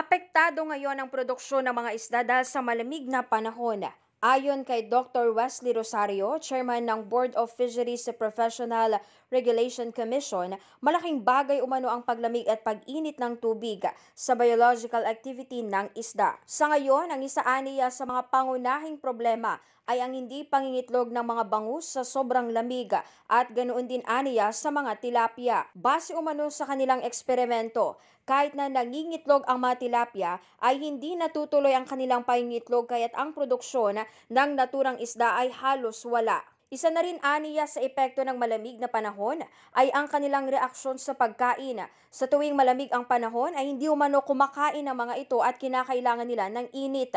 Apektado ngayon ang produksyon ng mga isda dahil sa malamig na panahon. Ayon kay Dr. Wesley Rosario, chairman ng Board of Fisheries Professional Regulation Commission, malaking bagay umano ang paglamig at pag-init ng tubig sa biological activity ng isda. Sa ngayon, ang isa aniya sa mga pangunahing problema ay ang hindi pangingitlog ng mga bangus sa sobrang lamig at ganoon din aniya sa mga tilapia. Base umano sa kanilang eksperimento, kahit na nangingitlog ang mga tilapia ay hindi natutuloy ang kanilang pangingitlog kaya't ang produksyon ng naturang isda ay halos wala. Isa na rin aniya sa epekto ng malamig na panahon ay ang kanilang reaksyon sa pagkain. Sa tuwing malamig ang panahon ay hindi umano kumakain ng mga ito at kinakailangan nila ng init.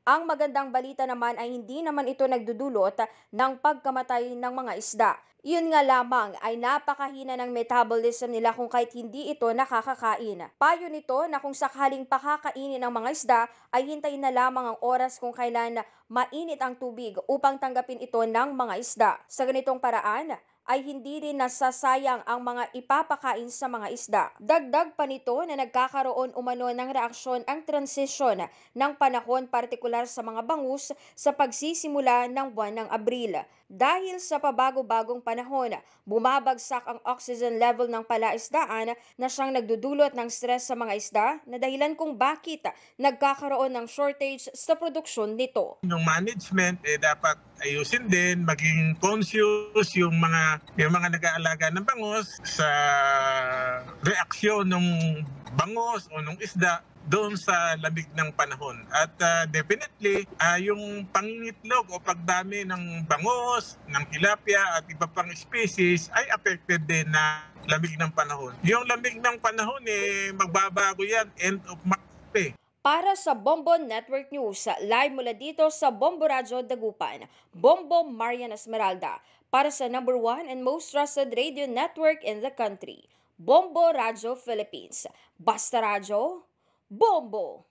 Ang magandang balita naman ay hindi naman ito nagdudulot ng pagkamatay ng mga isda. Iyon nga lamang ay napakahina ng metabolism nila kung kahit hindi ito nakakakain. Payo nito na kung sakaling pakakainin ng mga isda ay hintayin na lamang ang oras kung kailan mainit ang tubig upang tanggapin ito ng mga isda. Sa ganitong paraan, ay hindi rin nasasayang ang mga ipapakain sa mga isda. Dagdag pa nito na nagkakaroon umano ng reaksyon ang transisyon ng panahon partikular sa mga bangus sa pagsisimula ng buwan ng Abril. Dahil sa pabago-bagong panahon, bumabagsak ang oxygen level ng palaisdaan na siyang nagdudulot ng stress sa mga isda na dahilan kung bakit nagkakaroon ng shortage sa produksyon nito. Yung management eh, dapat ayusin din, maging conscious yung mga yung mga nag-aalaga ng bangus sa reaksyon ng bangus o ng isda doon sa lamig ng panahon. At uh, definitely, uh, yung pangingitlog o pagdami ng bangus, ng tilapia at iba pang species ay affected din na lamig ng panahon. Yung lamig ng panahon, eh, magbabago yan end of March. Eh para sa Bombo Network News, live mula dito sa Bombo Radyo Dagupan, Bombo Marian Esmeralda, para sa number one and most trusted radio network in the country, Bombo Radio Philippines. Basta Radio, Bombo!